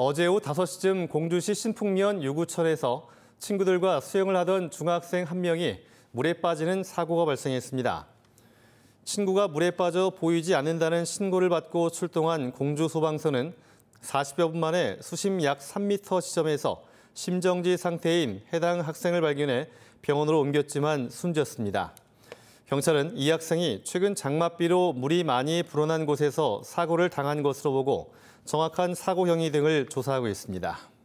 어제 오후 5시쯤 공주시 신풍면 유구철에서 친구들과 수영을 하던 중학생 한 명이 물에 빠지는 사고가 발생했습니다. 친구가 물에 빠져 보이지 않는다는 신고를 받고 출동한 공주 소방서는 40여 분 만에 수심 약 3m 지점에서 심정지 상태인 해당 학생을 발견해 병원으로 옮겼지만 숨졌습니다. 경찰은 이 학생이 최근 장맛비로 물이 많이 불어난 곳에서 사고를 당한 것으로 보고 정확한 사고형이 등을 조사하고 있습니다.